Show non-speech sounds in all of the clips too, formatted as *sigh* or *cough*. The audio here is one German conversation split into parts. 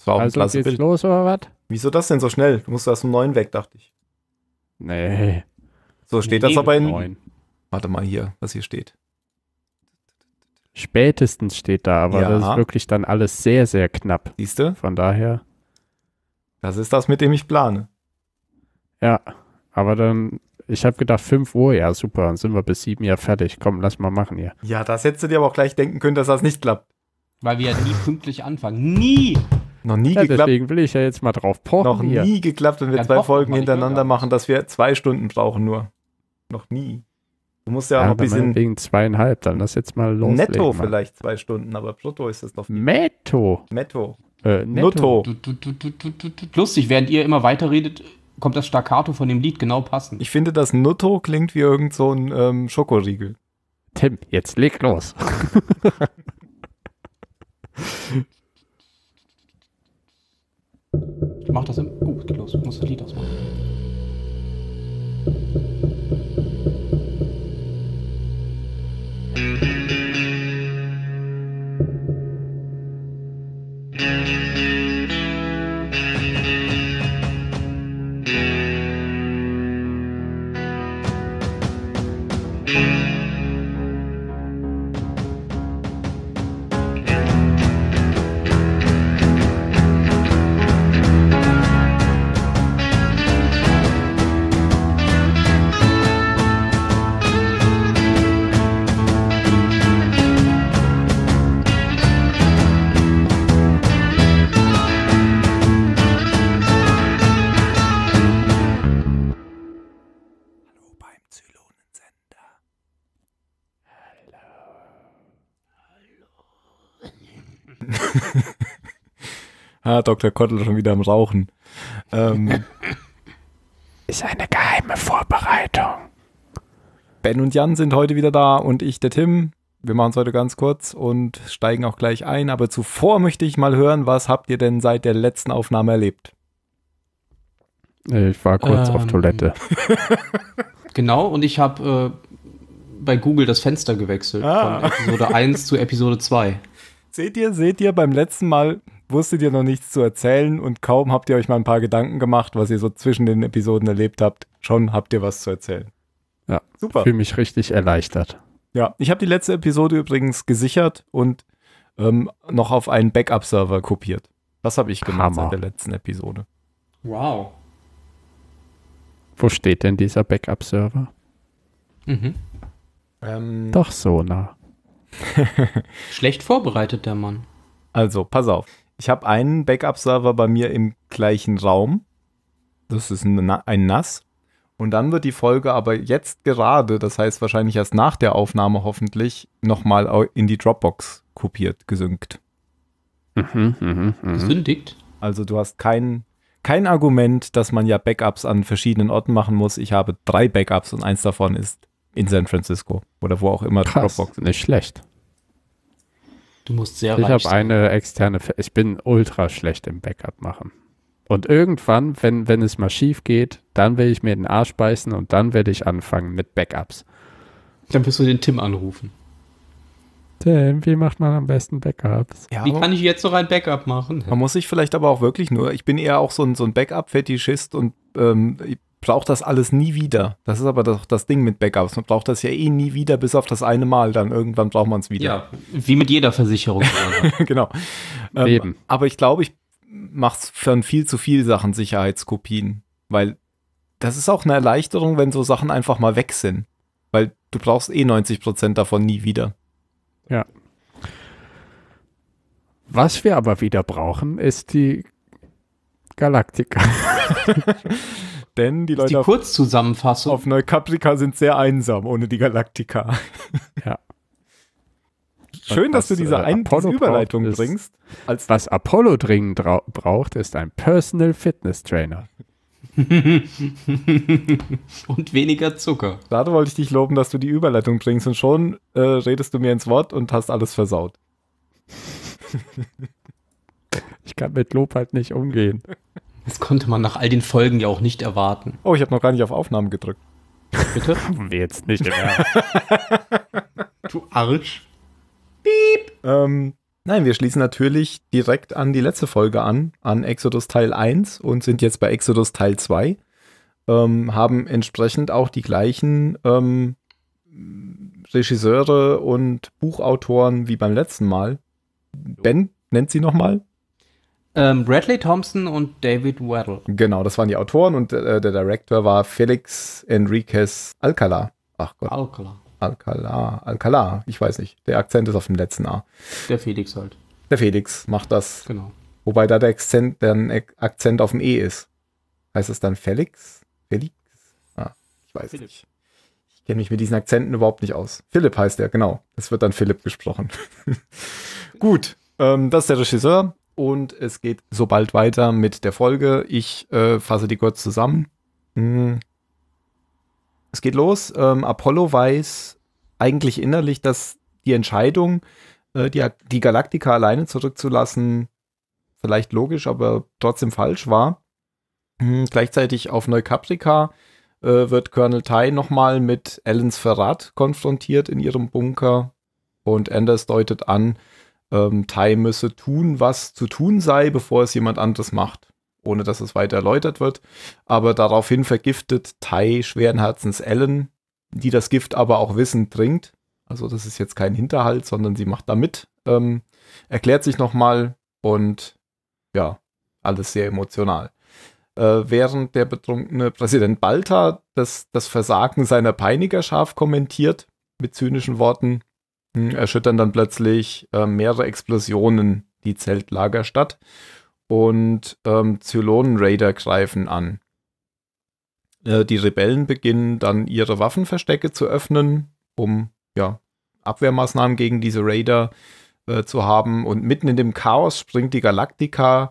Das war auch also ein klasse geht's Bild. los oder was? Wieso das denn so schnell? Du musst erst um neun weg, dachte ich. Nee. So steht nee, das aber in. 9. Warte mal hier, was hier steht. Spätestens steht da, aber ja. das ist wirklich dann alles sehr, sehr knapp. Siehst du? Von daher. Das ist das, mit dem ich plane. Ja, aber dann, ich habe gedacht, 5 Uhr, ja super, dann sind wir bis 7 ja fertig. Komm, lass mal machen hier. Ja, das hättest du dir aber auch gleich denken können, dass das nicht klappt. Weil wir ja nie pünktlich anfangen. Nie! Noch nie ja, geklappt. Deswegen will ich ja jetzt mal drauf pochen. Noch nie hier. geklappt, wenn wir ja, zwei Folgen hintereinander machen, dass wir zwei Stunden brauchen nur. Noch nie. Du musst ja, auch ja, noch ein bisschen. Wegen zweieinhalb, dann lass jetzt mal los. Netto mal. vielleicht zwei Stunden, aber brutto ist das noch. Netto. Netto. Äh, netto. Lustig, während ihr immer weiterredet, kommt das Staccato von dem Lied genau passend. Ich finde, das Nutto klingt wie irgend so ein ähm, Schokoriegel. Tim, jetzt leg los. *laughs* Mach das im. Oh, geht los. Ich muss das Lied ausmachen. Musik Ah, Dr. Kottel schon wieder am Rauchen. Ähm, *laughs* ist eine geheime Vorbereitung. Ben und Jan sind heute wieder da und ich, der Tim. Wir machen es heute ganz kurz und steigen auch gleich ein. Aber zuvor möchte ich mal hören, was habt ihr denn seit der letzten Aufnahme erlebt? Ich war kurz ähm, auf Toilette. *laughs* genau, und ich habe äh, bei Google das Fenster gewechselt ah. von Episode 1 zu Episode 2. Seht ihr, seht ihr, beim letzten Mal wusstet ihr noch nichts zu erzählen und kaum habt ihr euch mal ein paar Gedanken gemacht, was ihr so zwischen den Episoden erlebt habt, schon habt ihr was zu erzählen. Ja, super. Fühle mich richtig erleichtert. Ja, ich habe die letzte Episode übrigens gesichert und ähm, noch auf einen Backup-Server kopiert. Das habe ich gemacht Hammer. seit der letzten Episode. Wow. Wo steht denn dieser Backup-Server? Mhm. Ähm, Doch so nah. *laughs* *laughs* Schlecht vorbereitet, der Mann. Also, pass auf. Ich habe einen Backup-Server bei mir im gleichen Raum. Das ist ein, ein NAS. Und dann wird die Folge aber jetzt gerade, das heißt wahrscheinlich erst nach der Aufnahme hoffentlich, nochmal in die Dropbox kopiert, gesynkt. Mhm, mh, mh. Gesündigt? Also du hast kein, kein Argument, dass man ja Backups an verschiedenen Orten machen muss. Ich habe drei Backups und eins davon ist in San Francisco oder wo auch immer Krass, Dropbox. Ist. Nicht schlecht. Du musst sehr Ich habe eine externe, ich bin ultra schlecht im Backup machen. Und irgendwann, wenn, wenn es mal schief geht, dann will ich mir den Arsch beißen und dann werde ich anfangen mit Backups. Dann wirst du den Tim anrufen. Tim, wie macht man am besten Backups? Ja, wie kann ich jetzt noch ein Backup machen? Man muss sich vielleicht aber auch wirklich nur, ich bin eher auch so ein, so ein Backup-Fetischist und ähm, braucht das alles nie wieder. Das ist aber doch das Ding mit Backups. Man braucht das ja eh nie wieder, bis auf das eine Mal. Dann irgendwann braucht man es wieder. Ja, wie mit jeder Versicherung. *laughs* genau. Ähm, aber ich glaube, ich mache es von viel zu viel Sachen Sicherheitskopien, weil das ist auch eine Erleichterung, wenn so Sachen einfach mal weg sind, weil du brauchst eh 90 Prozent davon nie wieder. Ja. Was wir aber wieder brauchen, ist die Galaktika. *laughs* denn die Leute die Kurzzusammenfassung. auf Neukaprika sind sehr einsam ohne die Galaktika. *laughs* Ja. Schön, was, dass du diese, äh, ein, diese Überleitung ist, bringst. was Apollo dringend braucht, ist ein Personal Fitness Trainer. *laughs* und weniger Zucker. Gerade wollte ich dich loben, dass du die Überleitung bringst und schon äh, redest du mir ins Wort und hast alles versaut. ich kann mit Lob halt nicht umgehen. *laughs* Das konnte man nach all den Folgen ja auch nicht erwarten. Oh, ich habe noch gar nicht auf Aufnahmen gedrückt. Bitte? *laughs* Haben Wir jetzt nicht mehr. du Arsch. Piep. Ähm, nein, wir schließen natürlich direkt an die letzte Folge an, an Exodus Teil 1 und sind jetzt bei Exodus Teil 2. Ähm, haben entsprechend auch die gleichen ähm, Regisseure und Buchautoren wie beim letzten Mal. Ben nennt sie nochmal. Ähm, Bradley Thompson und David Weddle. Genau, das waren die Autoren und äh, der Director war Felix Enriquez Alcalá. Ach Gott. Alcalá. Alcalá, Alcalá, ich weiß nicht. Der Akzent ist auf dem letzten A. Der Felix halt. Der Felix macht das. Genau. Wobei da der Akzent, der Akzent auf dem E ist. Heißt das dann Felix? Felix? Ah, ich weiß Philipp. nicht. Ich kenne mich mit diesen Akzenten überhaupt nicht aus. Philipp heißt er, genau. Es wird dann Philipp gesprochen. *laughs* Gut, ähm, das ist der Regisseur und es geht so bald weiter mit der Folge. Ich äh, fasse die kurz zusammen. Hm. Es geht los. Ähm, Apollo weiß eigentlich innerlich, dass die Entscheidung, äh, die, die Galaktika alleine zurückzulassen, vielleicht logisch, aber trotzdem falsch war. Hm. Gleichzeitig auf Neukaprika äh, wird Colonel Tai nochmal mit Ellens Verrat konfrontiert in ihrem Bunker und Anders deutet an, ähm, Tai müsse tun, was zu tun sei, bevor es jemand anderes macht, ohne dass es weiter erläutert wird. Aber daraufhin vergiftet Tai schweren Herzens Ellen, die das Gift aber auch wissend trinkt. Also das ist jetzt kein Hinterhalt, sondern sie macht da mit, ähm, erklärt sich nochmal und ja, alles sehr emotional. Äh, während der betrunkene Präsident Balta das, das Versagen seiner Peiniger scharf kommentiert mit zynischen Worten, hm, erschüttern dann plötzlich äh, mehrere Explosionen die Zeltlagerstadt und ähm, Zylonen-Raider greifen an. Äh, die Rebellen beginnen dann ihre Waffenverstecke zu öffnen, um ja, Abwehrmaßnahmen gegen diese Raider äh, zu haben. Und mitten in dem Chaos springt die Galactica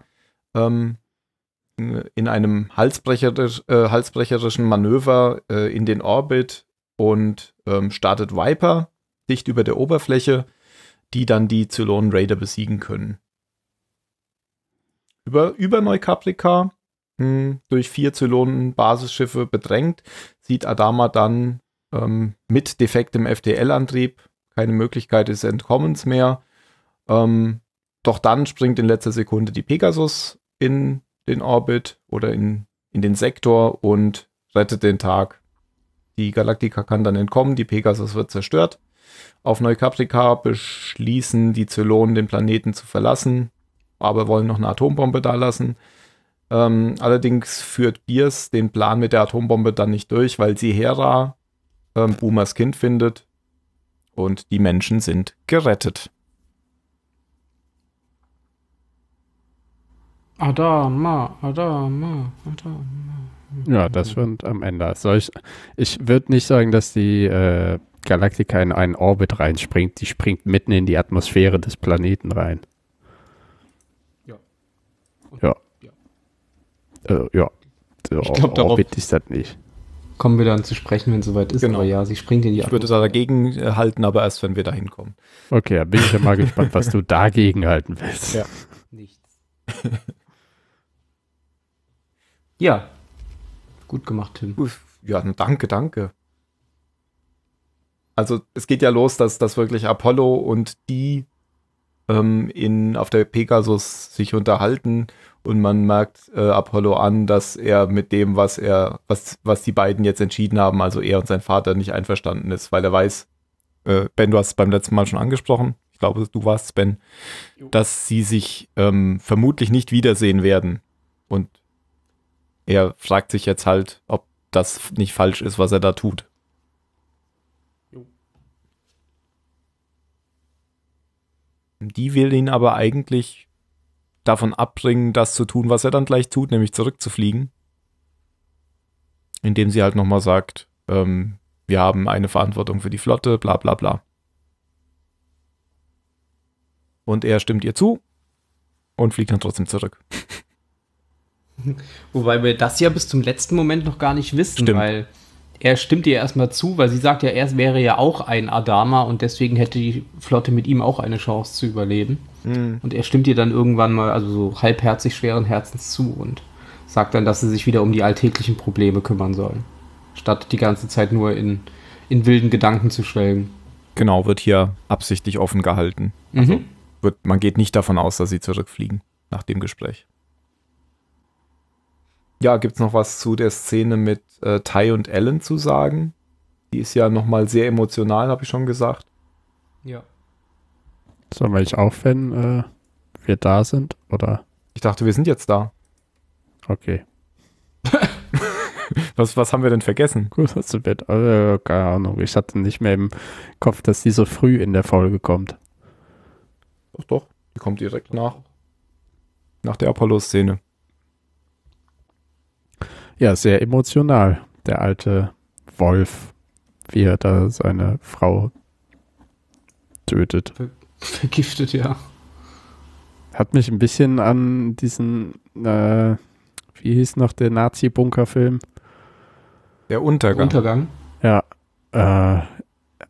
ähm, in einem halsbrecherisch, äh, halsbrecherischen Manöver äh, in den Orbit und ähm, startet Viper dicht über der Oberfläche, die dann die Zylonen Raider besiegen können. Über, über Neukaprika, hm, durch vier Zylonen Basisschiffe bedrängt, sieht Adama dann ähm, mit defektem FTL-Antrieb keine Möglichkeit des Entkommens mehr. Ähm, doch dann springt in letzter Sekunde die Pegasus in den Orbit oder in, in den Sektor und rettet den Tag. Die Galactica kann dann entkommen, die Pegasus wird zerstört. Auf Neukaprika beschließen die Zylonen, den Planeten zu verlassen, aber wollen noch eine Atombombe da lassen. Ähm, allerdings führt Biers den Plan mit der Atombombe dann nicht durch, weil sie Hera, ähm, Boomers Kind, findet und die Menschen sind gerettet. Adama, Adama, Adama. Ja, das wird am Ende. Soll also ich ich würde nicht sagen, dass die äh, Galactica in einen Orbit reinspringt. Die springt mitten in die Atmosphäre des Planeten rein. Ja. Und ja. Ja. Also, ja. ich glaube, Orbit ist das nicht. Kommen wir dann zu sprechen, wenn es soweit ist. Genau. Aber ja, sie springt in die Atmosphäre. Ich würde da dagegen äh, halten, aber erst, wenn wir da hinkommen. Okay, da bin ich ja mal gespannt, was du dagegen halten willst. Ja. Nichts. ja. Gut gemacht, Tim. Ja, danke, danke. Also es geht ja los, dass, dass wirklich Apollo und die ähm, in, auf der Pegasus sich unterhalten und man merkt äh, Apollo an, dass er mit dem, was er, was, was die beiden jetzt entschieden haben, also er und sein Vater, nicht einverstanden ist, weil er weiß, äh, Ben, du hast es beim letzten Mal schon angesprochen, ich glaube, du warst es, Ben, dass sie sich ähm, vermutlich nicht wiedersehen werden. Und er fragt sich jetzt halt, ob das nicht falsch ist, was er da tut. Die will ihn aber eigentlich davon abbringen, das zu tun, was er dann gleich tut, nämlich zurückzufliegen. Indem sie halt nochmal sagt, ähm, wir haben eine Verantwortung für die Flotte, bla bla bla. Und er stimmt ihr zu und fliegt dann trotzdem zurück. *laughs* Wobei wir das ja bis zum letzten Moment noch gar nicht wissen, Stimmt. weil er stimmt ihr erstmal zu, weil sie sagt ja, er wäre ja auch ein Adama und deswegen hätte die Flotte mit ihm auch eine Chance zu überleben. Mhm. Und er stimmt ihr dann irgendwann mal, also so halbherzig schweren Herzens zu und sagt dann, dass sie sich wieder um die alltäglichen Probleme kümmern sollen. Statt die ganze Zeit nur in, in wilden Gedanken zu schwelgen. Genau, wird hier absichtlich offen gehalten. Also mhm. wird, man geht nicht davon aus, dass sie zurückfliegen nach dem Gespräch ja, gibt es noch was zu der Szene mit äh, Ty und Ellen zu sagen? Die ist ja nochmal sehr emotional, habe ich schon gesagt. Ja. Sollen wir nicht aufwenden, äh, wir da sind, oder? Ich dachte, wir sind jetzt da. Okay. *laughs* was, was haben wir denn vergessen? Gut, aus dem Bett. Also, keine Ahnung. Ich hatte nicht mehr im Kopf, dass die so früh in der Folge kommt. Doch, doch. Die kommt direkt nach. Nach der Apollo-Szene ja, sehr emotional, der alte Wolf, wie er da seine Frau tötet. vergiftet, ja. Hat mich ein bisschen an diesen, äh, wie hieß noch der Nazi-Bunker-Film? Der Untergang. Untergang. Ja, äh,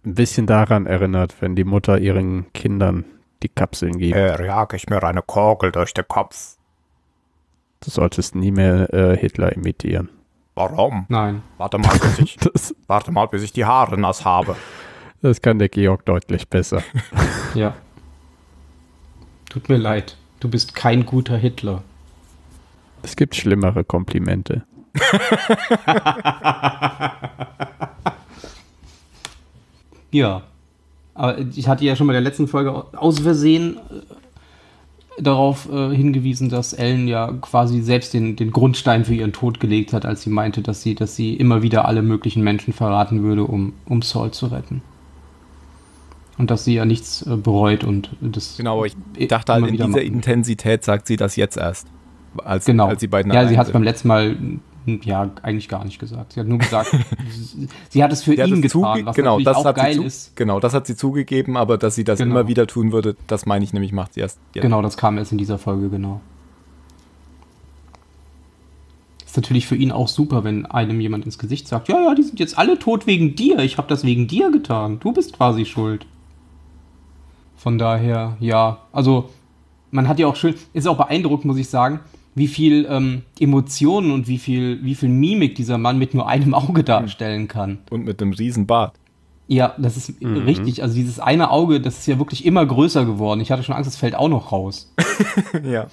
ein bisschen daran erinnert, wenn die Mutter ihren Kindern die Kapseln gibt. Äh, jag ich mir eine Kugel durch den Kopf. Du solltest nie mehr äh, Hitler imitieren. Warum? Nein. Warte mal, bis ich, *laughs* warte mal, bis ich die Haare nass habe. Das kann der Georg deutlich besser. *laughs* ja. Tut mir leid. Du bist kein guter Hitler. Es gibt schlimmere Komplimente. *laughs* ja. Aber ich hatte ja schon bei der letzten Folge aus Versehen äh, darauf äh, hingewiesen, dass Ellen ja quasi selbst den, den Grundstein für ihren Tod gelegt hat, als sie meinte, dass sie, dass sie immer wieder alle möglichen Menschen verraten würde, um, um Saul zu retten. Und dass sie ja nichts äh, bereut und das. Genau, aber ich dachte halt, in dieser machen. Intensität sagt sie das jetzt erst. Als, genau. als die beiden Ja, sie hat es beim letzten Mal ja, eigentlich gar nicht gesagt. Sie hat nur gesagt, *laughs* sie hat es für sie ihn getan, was genau, das auch geil ist. Genau, das hat sie zugegeben, aber dass sie das genau. immer wieder tun würde, das meine ich nämlich, macht sie erst. Jetzt. Genau, das kam erst in dieser Folge, genau. Ist natürlich für ihn auch super, wenn einem jemand ins Gesicht sagt, ja, ja, die sind jetzt alle tot wegen dir, ich habe das wegen dir getan, du bist quasi schuld. Von daher, ja, also man hat ja auch schön, ist auch beeindruckend, muss ich sagen, wie viel ähm, Emotionen und wie viel, wie viel Mimik dieser Mann mit nur einem Auge darstellen kann. Und mit einem riesen Bart. Ja, das ist mhm. richtig. Also dieses eine Auge, das ist ja wirklich immer größer geworden. Ich hatte schon Angst, es fällt auch noch raus. *laughs* ja.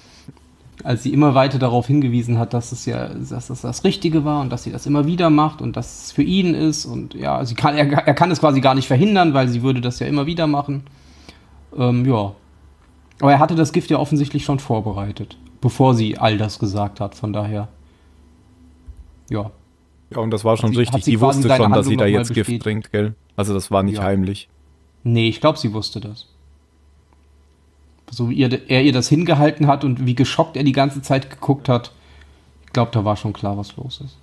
Als sie immer weiter darauf hingewiesen hat, dass es ja dass das, das Richtige war und dass sie das immer wieder macht und dass es für ihn ist. Und ja, sie kann, er, er kann es quasi gar nicht verhindern, weil sie würde das ja immer wieder machen. Ähm, ja. Aber er hatte das Gift ja offensichtlich schon vorbereitet bevor sie all das gesagt hat. Von daher, ja. Ja, und das war schon sie, richtig. Sie, wusste schon, dass sie da jetzt Gift trinkt, gell? Also das war nicht ja. heimlich. Nee, ich glaube, sie wusste das. So wie ihr, er ihr das hingehalten hat und wie geschockt er die ganze Zeit geguckt hat. Ich glaube, da war schon klar, was los ist.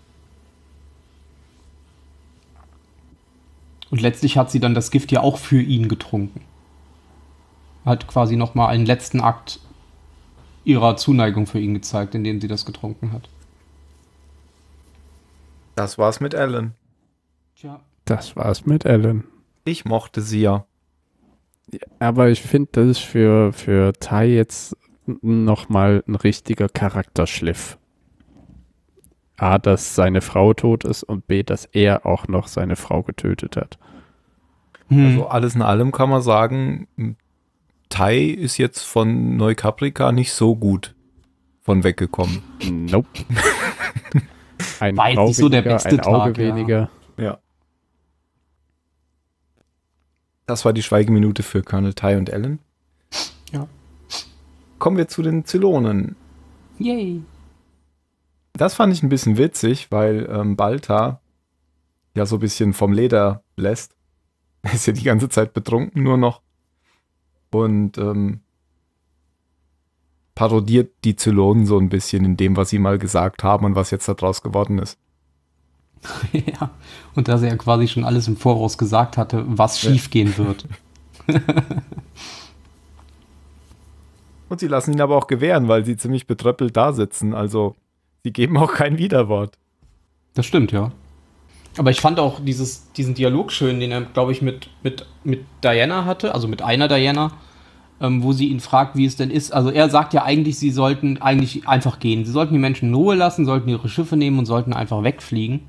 Und letztlich hat sie dann das Gift ja auch für ihn getrunken. Hat quasi nochmal einen letzten Akt ihrer Zuneigung für ihn gezeigt, indem sie das getrunken hat. Das war's mit Ellen. Tja. Das war's mit Ellen. Ich mochte sie ja. aber ich finde, das ist für, für Tai jetzt nochmal ein richtiger Charakterschliff. A, dass seine Frau tot ist und B, dass er auch noch seine Frau getötet hat. Hm. Also alles in allem kann man sagen, Partei ist jetzt von Neu Neukaprika nicht so gut von weggekommen. Nope. *laughs* ein Weit Auge so der beste ein Auge Tag, weniger. Ja. ja. Das war die Schweigeminute für Colonel Ty und Ellen. Ja. Kommen wir zu den Zylonen. Yay. Das fand ich ein bisschen witzig, weil ähm, Balta ja so ein bisschen vom Leder lässt. *laughs* ist ja die ganze Zeit betrunken nur noch und ähm, parodiert die Zylonen so ein bisschen in dem, was sie mal gesagt haben und was jetzt daraus geworden ist. *laughs* ja, und dass er ja quasi schon alles im Voraus gesagt hatte, was ja. schiefgehen wird. *laughs* *laughs* und sie lassen ihn aber auch gewähren, weil sie ziemlich betröppelt da sitzen. Also, sie geben auch kein Widerwort. Das stimmt, ja. Aber ich fand auch dieses, diesen Dialog schön, den er, glaube ich, mit, mit, mit Diana hatte, also mit einer Diana, ähm, wo sie ihn fragt, wie es denn ist. Also er sagt ja eigentlich, sie sollten eigentlich einfach gehen. Sie sollten die Menschen in Ruhe lassen, sollten ihre Schiffe nehmen und sollten einfach wegfliegen.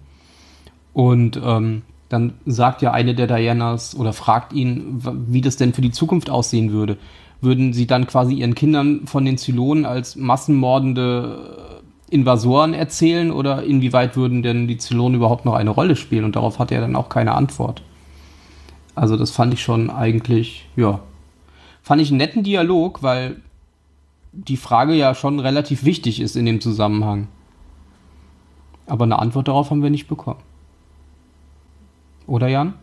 Und ähm, dann sagt ja eine der Dianas oder fragt ihn, wie das denn für die Zukunft aussehen würde. Würden sie dann quasi ihren Kindern von den Zylonen als massenmordende Invasoren erzählen oder inwieweit würden denn die Zylonen überhaupt noch eine Rolle spielen? Und darauf hat er dann auch keine Antwort. Also das fand ich schon eigentlich, ja, fand ich einen netten Dialog, weil die Frage ja schon relativ wichtig ist in dem Zusammenhang. Aber eine Antwort darauf haben wir nicht bekommen. Oder Jan?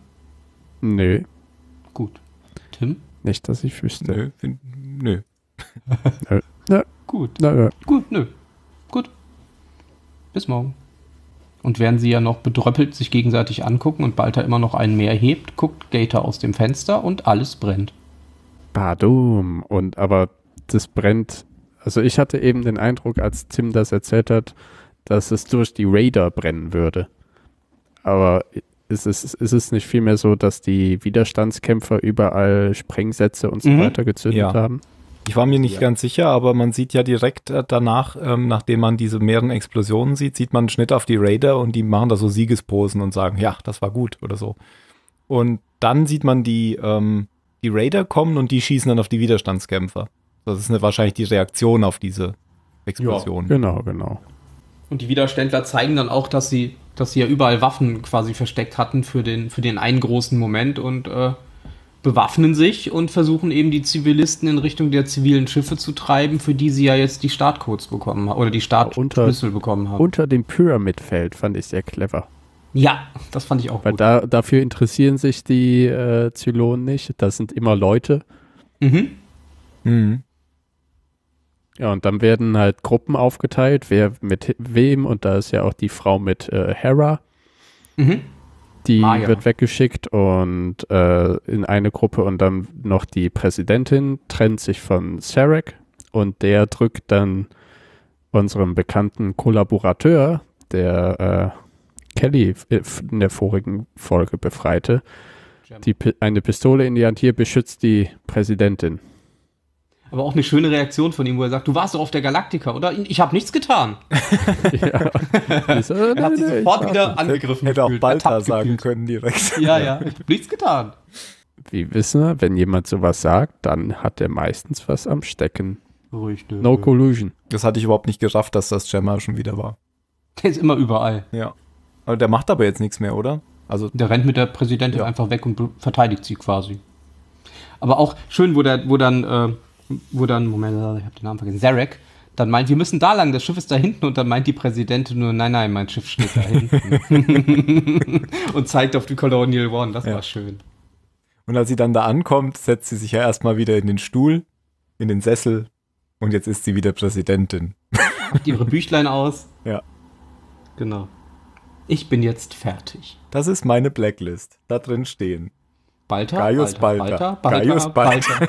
Nö. Gut. Tim? Nicht, dass ich wüsste. Nö. *laughs* *laughs* Nö. nö. Gut. Nö, nö. Gut, nö. Bis morgen. Und während sie ja noch bedröppelt sich gegenseitig angucken und Balta immer noch einen mehr hebt, guckt Gator aus dem Fenster und alles brennt. Badum. Und aber das brennt. Also ich hatte eben den Eindruck, als Tim das erzählt hat, dass es durch die Raider brennen würde. Aber ist es, ist es nicht vielmehr so, dass die Widerstandskämpfer überall Sprengsätze und so mhm. weiter gezündet ja. haben? Ich war mir nicht ja. ganz sicher, aber man sieht ja direkt äh, danach, ähm, nachdem man diese mehreren Explosionen sieht, sieht man einen Schnitt auf die Raider und die machen da so Siegesposen und sagen, ja, das war gut oder so. Und dann sieht man die, ähm, die Raider kommen und die schießen dann auf die Widerstandskämpfer. Das ist eine, wahrscheinlich die Reaktion auf diese Explosion. Ja, genau, genau. Und die Widerständler zeigen dann auch, dass sie, dass sie ja überall Waffen quasi versteckt hatten für den, für den einen großen Moment und äh, bewaffnen sich und versuchen eben die Zivilisten in Richtung der zivilen Schiffe zu treiben, für die sie ja jetzt die Startcodes bekommen haben oder die Startschlüssel ja, bekommen haben. Unter dem Pyramidfeld fand ich sehr clever. Ja, das fand ich auch Weil gut. Da, dafür interessieren sich die äh, Zylonen nicht. Das sind immer Leute. Mhm. Mhm. Ja, und dann werden halt Gruppen aufgeteilt, wer mit wem und da ist ja auch die Frau mit äh, Hera. Mhm. Die ah, wird weggeschickt und äh, in eine Gruppe und dann noch die Präsidentin trennt sich von Sarek und der drückt dann unserem bekannten Kollaborateur, der äh, Kelly in der vorigen Folge befreite, die, eine Pistole in die Hand. Hier beschützt die Präsidentin aber auch eine schöne Reaktion von ihm, wo er sagt, du warst doch auf der Galaktika, oder? Ich habe nichts getan. *laughs* ja. so, er hat sich sofort wieder angegriffen. Hätte gefühlt, auch Balta sagen gefühlt. können direkt. *laughs* Ja, ja, ich habe nichts getan. Wie wissen wir, wenn jemand sowas sagt, dann hat er meistens was am Stecken. Richtig. No collusion. Das hatte ich überhaupt nicht gerafft, dass das Gemma schon wieder war. Der ist immer überall. Ja. Aber der macht aber jetzt nichts mehr, oder? Also der rennt mit der Präsidentin ja. einfach weg und verteidigt sie quasi. Aber auch schön, wo, der, wo dann äh, wo dann, Moment, ich habe den Namen vergessen, Zarek, dann meint, wir müssen da lang, das Schiff ist da hinten und dann meint die Präsidentin nur, nein, nein, mein Schiff steht da hinten. *laughs* und zeigt auf die Colonial One, das ja. war schön. Und als sie dann da ankommt, setzt sie sich ja erstmal wieder in den Stuhl, in den Sessel und jetzt ist sie wieder Präsidentin. Macht *laughs* ihre Büchlein aus. Ja. Genau. Ich bin jetzt fertig. Das ist meine Blacklist. Da drin stehen. Balter. Gaius Balter. Balter. Balter. Gaius Balter.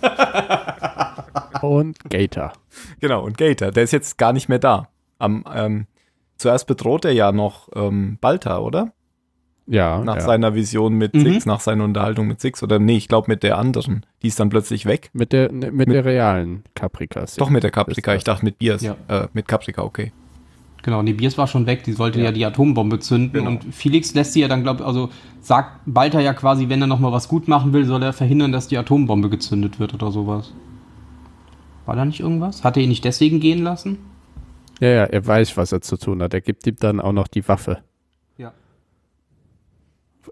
Balter. *laughs* und Gator. Genau, und Gator. Der ist jetzt gar nicht mehr da. Am, ähm, zuerst bedroht er ja noch ähm, Balter, oder? Ja. Nach ja. seiner Vision mit mhm. Six, nach seiner Unterhaltung mit Six oder nee, ich glaube mit der anderen. Die ist dann plötzlich weg. Mit der, mit, mit der realen Caprica. Doch mit der Caprika. ich dachte mit Bias. Ja. Äh, mit Caprika, okay. Genau, nee, Biers war schon weg, die sollte ja, ja die Atombombe zünden. Genau. Und Felix lässt sie ja dann, glaube ich, also sagt Balter ja quasi, wenn er nochmal was gut machen will, soll er verhindern, dass die Atombombe gezündet wird oder sowas. War da nicht irgendwas? Hat er ihn nicht deswegen gehen lassen? Ja, ja, er weiß, was er zu tun hat. Er gibt ihm dann auch noch die Waffe. Ja.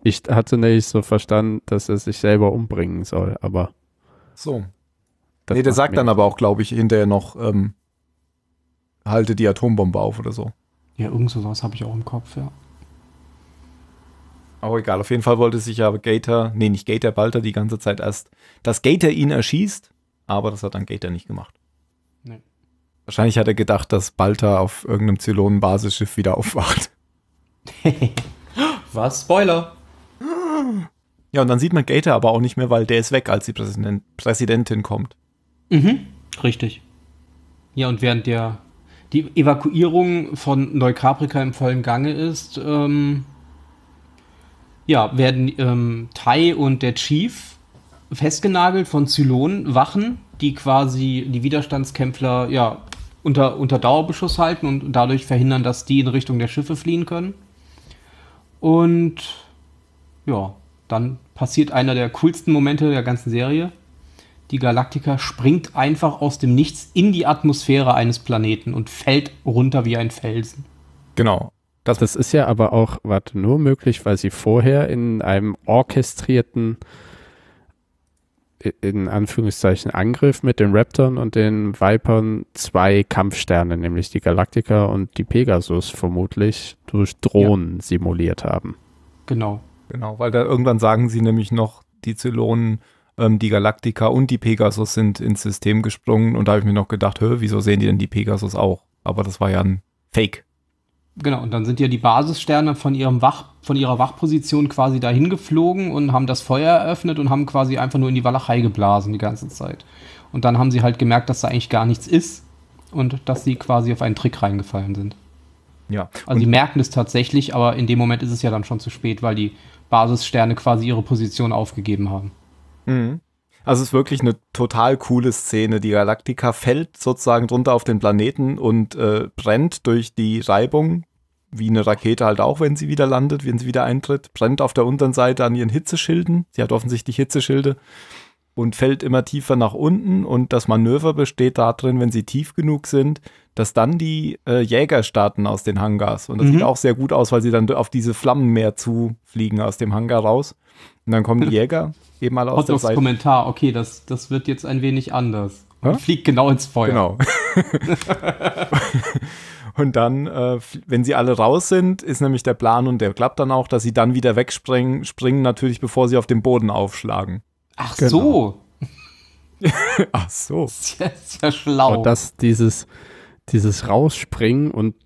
Ich hatte nicht so verstanden, dass er sich selber umbringen soll, aber. So. Nee, der sagt dann aber auch, glaube ich, hinterher noch, ähm, halte die Atombombe auf oder so. Ja, irgend sowas habe ich auch im Kopf, ja. Auch egal, auf jeden Fall wollte sich ja Gator, nee, nicht Gator, Balter die ganze Zeit erst, dass Gator ihn erschießt, aber das hat dann Gator nicht gemacht. Nee. Wahrscheinlich hat er gedacht, dass Balter auf irgendeinem Zylonen-Basisschiff wieder aufwacht. *laughs* Was? Spoiler! Ja, und dann sieht man Gator aber auch nicht mehr, weil der ist weg, als die Präsident Präsidentin kommt. Mhm, richtig. Ja, und während der die Evakuierung von Neukaprika im vollen Gange ist, ähm, ja, werden ähm, Tai und der Chief festgenagelt von Zylon-Wachen, die quasi die Widerstandskämpfer ja, unter, unter Dauerbeschuss halten und dadurch verhindern, dass die in Richtung der Schiffe fliehen können. Und ja, dann passiert einer der coolsten Momente der ganzen Serie die Galaktika springt einfach aus dem Nichts in die Atmosphäre eines Planeten und fällt runter wie ein Felsen. Genau. Das, das ist ja aber auch warte, nur möglich, weil sie vorher in einem orchestrierten, in Anführungszeichen, Angriff mit den Raptoren und den Vipern zwei Kampfsterne, nämlich die Galaktika und die Pegasus vermutlich, durch Drohnen ja. simuliert haben. Genau. Genau, weil da irgendwann sagen sie nämlich noch, die Zylonen ähm, die Galactica und die Pegasus sind ins System gesprungen und da habe ich mir noch gedacht, hör, wieso sehen die denn die Pegasus auch? Aber das war ja ein Fake. Genau, und dann sind ja die Basissterne von, ihrem Wach, von ihrer Wachposition quasi dahin geflogen und haben das Feuer eröffnet und haben quasi einfach nur in die Walachei geblasen die ganze Zeit. Und dann haben sie halt gemerkt, dass da eigentlich gar nichts ist und dass sie quasi auf einen Trick reingefallen sind. Ja. Also sie merken es tatsächlich, aber in dem Moment ist es ja dann schon zu spät, weil die Basissterne quasi ihre Position aufgegeben haben. Mhm. Also es ist wirklich eine total coole Szene. Die Galactica fällt sozusagen drunter auf den Planeten und äh, brennt durch die Reibung, wie eine Rakete halt auch, wenn sie wieder landet, wenn sie wieder eintritt, brennt auf der unteren Seite an ihren Hitzeschilden. Sie hat offensichtlich Hitzeschilde und fällt immer tiefer nach unten. Und das Manöver besteht darin, wenn sie tief genug sind, dass dann die äh, Jäger starten aus den Hangars. Und das mhm. sieht auch sehr gut aus, weil sie dann auf diese Flammen mehr zufliegen aus dem Hangar raus. Und dann kommen die Jäger eben mal aus Hot der Seite. Kommentar, okay, das, das wird jetzt ein wenig anders. Hä? Und fliegt genau ins Feuer. Genau. *laughs* und dann, äh, wenn sie alle raus sind, ist nämlich der Plan und der klappt dann auch, dass sie dann wieder wegspringen, springen natürlich, bevor sie auf den Boden aufschlagen. Ach genau. so. *laughs* Ach so. Ist ja, ist ja schlau. Aber dass dieses, dieses Rausspringen und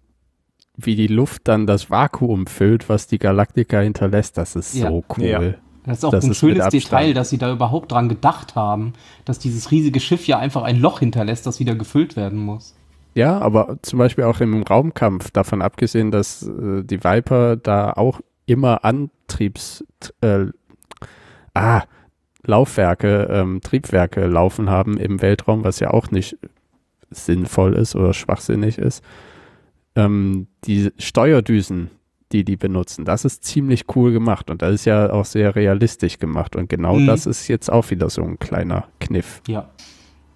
wie die Luft dann das Vakuum füllt, was die Galaktika hinterlässt, das ist ja. so cool. Ja. Das ist auch das ein ist schönes Detail, dass sie da überhaupt dran gedacht haben, dass dieses riesige Schiff ja einfach ein Loch hinterlässt, das wieder gefüllt werden muss. Ja, aber zum Beispiel auch im Raumkampf, davon abgesehen, dass äh, die Viper da auch immer Antriebs, äh, ah, Laufwerke, ähm, Triebwerke laufen haben im Weltraum, was ja auch nicht sinnvoll ist oder schwachsinnig ist. Ähm, die Steuerdüsen, die die benutzen. Das ist ziemlich cool gemacht und das ist ja auch sehr realistisch gemacht. Und genau mhm. das ist jetzt auch wieder so ein kleiner Kniff. Ja.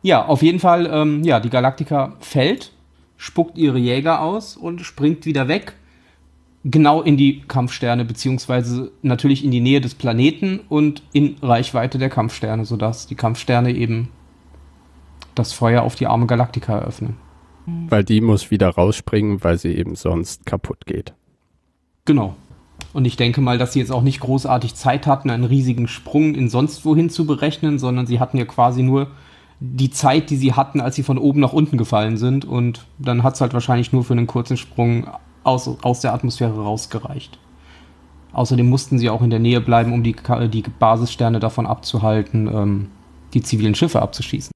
Ja, auf jeden Fall, ähm, ja, die Galaktika fällt, spuckt ihre Jäger aus und springt wieder weg. Genau in die Kampfsterne, beziehungsweise natürlich in die Nähe des Planeten und in Reichweite der Kampfsterne, sodass die Kampfsterne eben das Feuer auf die arme Galaktika eröffnen. Weil die muss wieder rausspringen, weil sie eben sonst kaputt geht. Genau. Und ich denke mal, dass sie jetzt auch nicht großartig Zeit hatten, einen riesigen Sprung in sonst wohin zu berechnen, sondern sie hatten ja quasi nur die Zeit, die sie hatten, als sie von oben nach unten gefallen sind. Und dann hat es halt wahrscheinlich nur für einen kurzen Sprung aus, aus der Atmosphäre rausgereicht. Außerdem mussten sie auch in der Nähe bleiben, um die, die Basissterne davon abzuhalten, ähm, die zivilen Schiffe abzuschießen.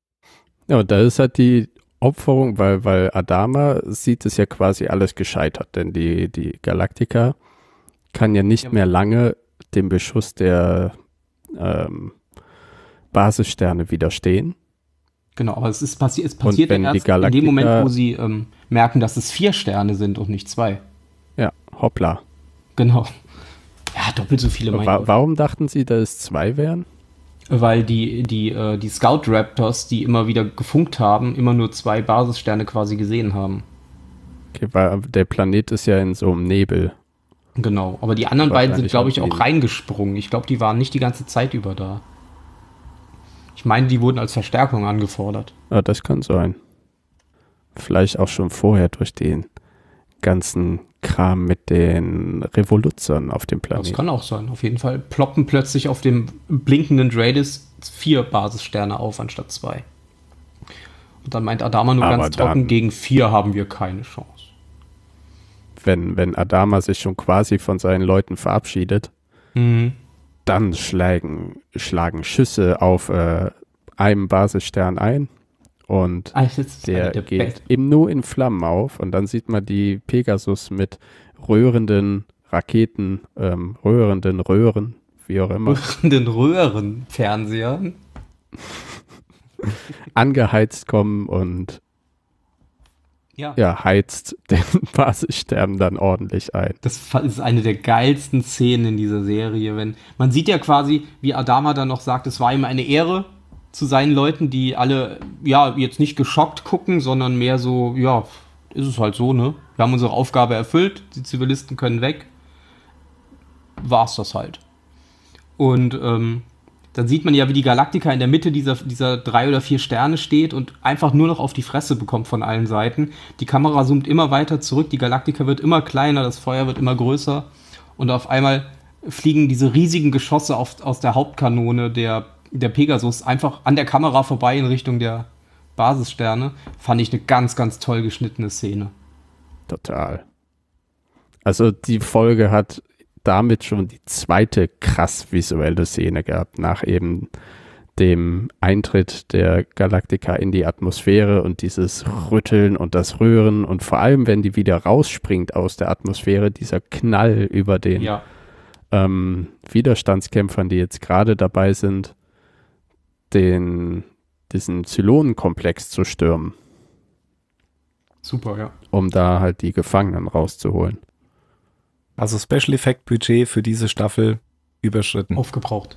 Ja, und da ist halt die Opferung, weil, weil Adama sieht es ja quasi alles gescheitert, denn die, die Galactica kann ja nicht mehr lange dem Beschuss der ähm, Basissterne widerstehen. Genau, aber es, ist passi es passiert ja erst in dem Moment, wo sie ähm, merken, dass es vier Sterne sind und nicht zwei. Ja, hoppla. Genau. Ja, doppelt so viele. Wa warum dachten sie, dass es zwei wären? weil die, die, äh, die Scout Raptors, die immer wieder gefunkt haben, immer nur zwei Basissterne quasi gesehen haben. Okay, weil der Planet ist ja in so einem Nebel. Genau, aber die anderen beiden sind, glaube ich, auch Nebel. reingesprungen. Ich glaube, die waren nicht die ganze Zeit über da. Ich meine, die wurden als Verstärkung angefordert. Ja, das kann sein. Vielleicht auch schon vorher durch den ganzen Kram mit den Revoluzern auf dem Planeten. Das kann auch sein. Auf jeden Fall ploppen plötzlich auf dem blinkenden Dreadis vier Basissterne auf anstatt zwei. Und dann meint Adama nur Aber ganz trocken, gegen vier haben wir keine Chance. Wenn, wenn Adama sich schon quasi von seinen Leuten verabschiedet, mhm. dann schlagen, schlagen Schüsse auf äh, einem Basisstern ein und also der, der geht Best. eben nur in Flammen auf und dann sieht man die Pegasus mit röhrenden Raketen, ähm, röhrenden Röhren, wie auch immer. Röhrenden Röhrenfernsehern. *laughs* angeheizt kommen und ja. ja. heizt *laughs* den Basissterben dann ordentlich ein. Das ist eine der geilsten Szenen in dieser Serie, wenn man sieht ja quasi, wie Adama dann noch sagt, es war ihm eine Ehre, zu seinen Leuten, die alle, ja, jetzt nicht geschockt gucken, sondern mehr so, ja, ist es halt so, ne? Wir haben unsere Aufgabe erfüllt, die Zivilisten können weg. War es das halt. Und ähm, dann sieht man ja, wie die Galaktika in der Mitte dieser, dieser drei oder vier Sterne steht und einfach nur noch auf die Fresse bekommt von allen Seiten. Die Kamera zoomt immer weiter zurück, die Galaktika wird immer kleiner, das Feuer wird immer größer und auf einmal fliegen diese riesigen Geschosse auf, aus der Hauptkanone der der Pegasus einfach an der Kamera vorbei in Richtung der Basissterne, fand ich eine ganz, ganz toll geschnittene Szene. Total. Also die Folge hat damit schon die zweite krass visuelle Szene gehabt, nach eben dem Eintritt der Galaktika in die Atmosphäre und dieses Rütteln und das Röhren und vor allem, wenn die wieder rausspringt aus der Atmosphäre, dieser Knall über den ja. ähm, Widerstandskämpfern, die jetzt gerade dabei sind, den, diesen Zylonenkomplex zu stürmen. Super, ja. Um da halt die Gefangenen rauszuholen. Also Special Effect Budget für diese Staffel überschritten. Aufgebraucht.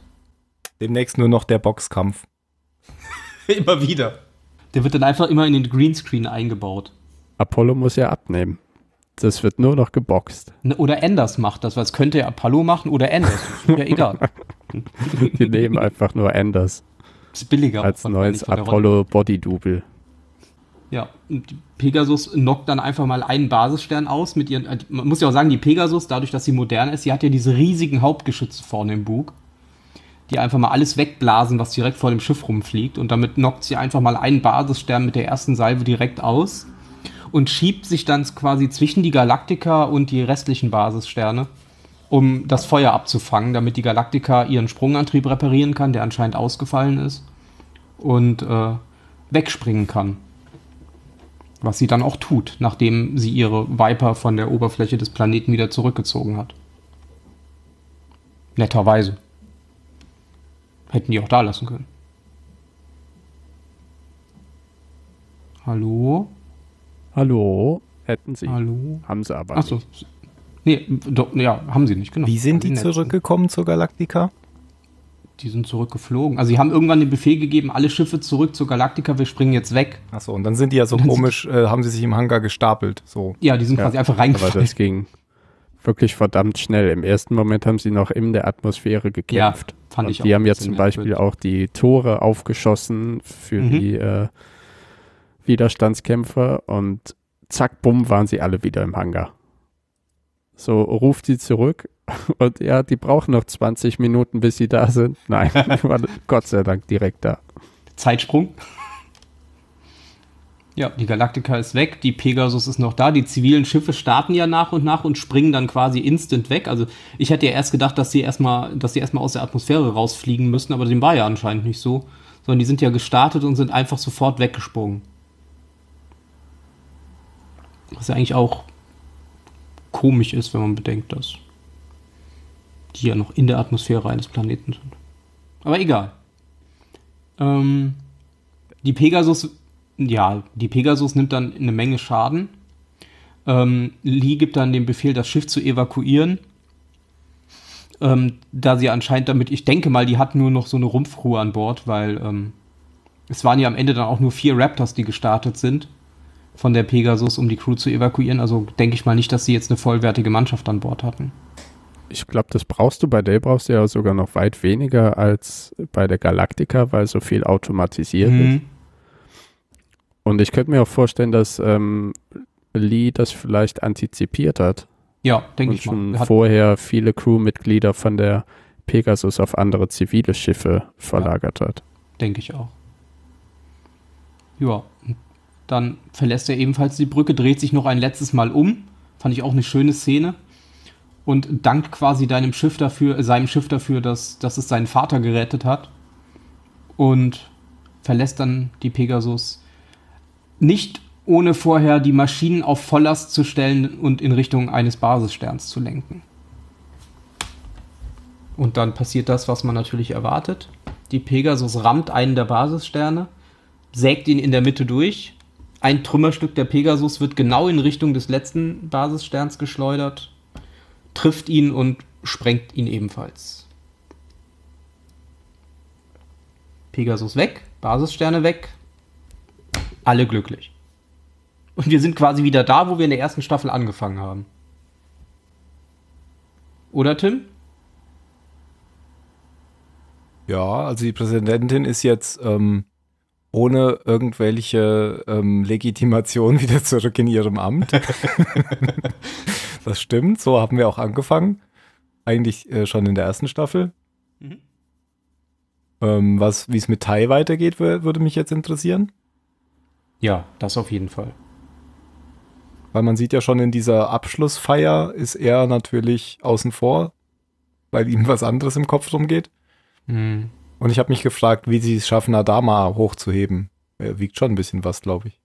Demnächst nur noch der Boxkampf. *laughs* immer wieder. Der wird dann einfach immer in den Greenscreen eingebaut. Apollo muss ja abnehmen. Das wird nur noch geboxt. Oder Anders macht das, was könnte ja Apollo machen oder Anders. ja egal. *laughs* Die nehmen einfach nur Anders. Ist billiger. Als neues Apollo Body Double. Ja, und Pegasus knockt dann einfach mal einen Basisstern aus mit ihren. Äh, man muss ja auch sagen, die Pegasus, dadurch, dass sie modern ist, sie hat ja diese riesigen Hauptgeschütze vorne im Bug, die einfach mal alles wegblasen, was direkt vor dem Schiff rumfliegt. Und damit knockt sie einfach mal einen Basisstern mit der ersten Salve direkt aus und schiebt sich dann quasi zwischen die Galaktiker und die restlichen Basissterne um das Feuer abzufangen, damit die Galaktika ihren Sprungantrieb reparieren kann, der anscheinend ausgefallen ist, und äh, wegspringen kann. Was sie dann auch tut, nachdem sie ihre Viper von der Oberfläche des Planeten wieder zurückgezogen hat. Netterweise. Hätten die auch da lassen können. Hallo? Hallo? Hätten sie. Hallo? Haben sie aber. Achso, Nee, doch, ja, haben sie nicht, genau. Wie sind die zurückgekommen zur Galaktika? Die sind zurückgeflogen. Also sie haben irgendwann den Befehl gegeben, alle Schiffe zurück zur Galaktika, wir springen jetzt weg. Achso, und dann sind die ja so komisch, äh, haben sie sich im Hangar gestapelt. So. Ja, die sind ja. quasi einfach reingefallen. Aber das ging wirklich verdammt schnell. Im ersten Moment haben sie noch in der Atmosphäre gekämpft. Ja, fand ich auch. Die haben ja zum Beispiel auch die Tore aufgeschossen für mhm. die äh, Widerstandskämpfer und zack, bumm, waren sie alle wieder im Hangar. So, ruft sie zurück *laughs* und ja, die brauchen noch 20 Minuten, bis sie da sind. Nein, die *laughs* waren Gott sei Dank direkt da. Zeitsprung. Ja, die Galaktika ist weg, die Pegasus ist noch da, die zivilen Schiffe starten ja nach und nach und springen dann quasi instant weg. Also ich hätte ja erst gedacht, dass sie erstmal, dass sie erstmal aus der Atmosphäre rausfliegen müssen, aber dem war ja anscheinend nicht so. Sondern die sind ja gestartet und sind einfach sofort weggesprungen. Was ja eigentlich auch komisch ist, wenn man bedenkt, dass die ja noch in der Atmosphäre eines Planeten sind. Aber egal. Ähm, die Pegasus, ja, die Pegasus nimmt dann eine Menge Schaden. Ähm, Lee gibt dann den Befehl, das Schiff zu evakuieren. Ähm, da sie anscheinend damit, ich denke mal, die hatten nur noch so eine Rumpfruhe an Bord, weil ähm, es waren ja am Ende dann auch nur vier Raptors, die gestartet sind von der Pegasus, um die Crew zu evakuieren. Also denke ich mal nicht, dass sie jetzt eine vollwertige Mannschaft an Bord hatten. Ich glaube, das brauchst du. Bei Dell brauchst du ja sogar noch weit weniger als bei der Galactica, weil so viel automatisiert mhm. ist. Und ich könnte mir auch vorstellen, dass ähm, Lee das vielleicht antizipiert hat. Ja, denke ich schon mal. Hat vorher viele Crewmitglieder von der Pegasus auf andere zivile Schiffe verlagert ja, hat. Denke ich auch. Ja, dann verlässt er ebenfalls die Brücke, dreht sich noch ein letztes Mal um. Fand ich auch eine schöne Szene. Und dankt quasi deinem Schiff dafür, seinem Schiff dafür, dass, dass es seinen Vater gerettet hat. Und verlässt dann die Pegasus. Nicht ohne vorher die Maschinen auf Volllast zu stellen und in Richtung eines Basissterns zu lenken. Und dann passiert das, was man natürlich erwartet. Die Pegasus rammt einen der Basissterne, sägt ihn in der Mitte durch ein Trümmerstück der Pegasus wird genau in Richtung des letzten Basissterns geschleudert, trifft ihn und sprengt ihn ebenfalls. Pegasus weg, Basissterne weg, alle glücklich. Und wir sind quasi wieder da, wo wir in der ersten Staffel angefangen haben. Oder Tim? Ja, also die Präsidentin ist jetzt ähm, ohne irgendwelche ähm, Legitimation *laughs* wieder zurück in ihrem Amt. *laughs* das stimmt, so haben wir auch angefangen. Eigentlich äh, schon in der ersten Staffel. Mhm. Ähm, Wie es mit Tai weitergeht, würde mich jetzt interessieren. Ja, das auf jeden Fall. Weil man sieht ja schon in dieser Abschlussfeier ist er natürlich außen vor, weil ihm was anderes im Kopf rumgeht. Mhm. Und ich habe mich gefragt, wie sie es schaffen, Adama hochzuheben. Er äh, wiegt schon ein bisschen was, glaube ich.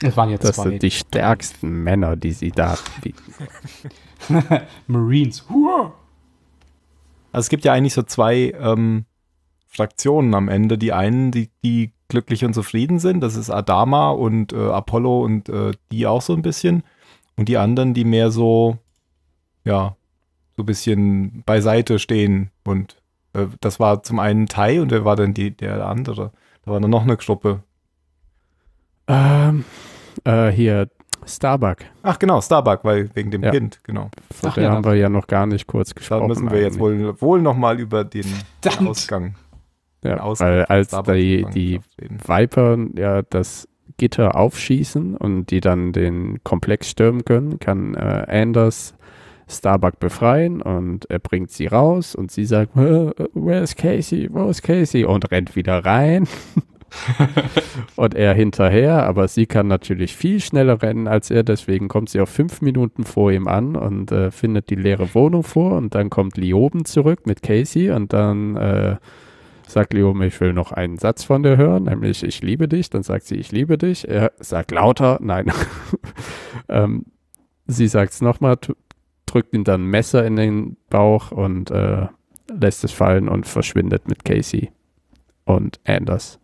Das waren jetzt das zwei. sind die stärksten Männer, die sie da bieten. *laughs* Marines. Hua! Also es gibt ja eigentlich so zwei ähm, Fraktionen am Ende. Die einen, die, die glücklich und zufrieden sind, das ist Adama und äh, Apollo und äh, die auch so ein bisschen. Und die anderen, die mehr so, ja, so ein bisschen beiseite stehen und äh, das war zum einen Thai und wer war denn die, der andere. Da war dann noch eine Gruppe. Ähm, äh, hier, Starbuck. Ach genau, Starbuck, weil wegen dem ja. Kind, genau. Von der ja, haben wir ja noch gar nicht kurz gesprochen. Da müssen wir jetzt wohl, wohl nochmal über den, den Ausgang. Ja, Ausgang weil als die, die Viper ja das Gitter aufschießen und die dann den Komplex stürmen können, kann äh, Anders Starbuck befreien und er bringt sie raus und sie sagt, where's Casey, where's Casey und rennt wieder rein. *laughs* und er hinterher, aber sie kann natürlich viel schneller rennen als er, deswegen kommt sie auf fünf Minuten vor ihm an und äh, findet die leere Wohnung vor und dann kommt Lioben zurück mit Casey und dann äh, sagt Lioben, ich will noch einen Satz von dir hören, nämlich ich liebe dich, dann sagt sie, ich liebe dich, er sagt lauter, nein. *laughs* ähm, sie sagt es nochmal, drückt ihm dann ein Messer in den Bauch und äh, lässt es fallen und verschwindet mit Casey und Anders.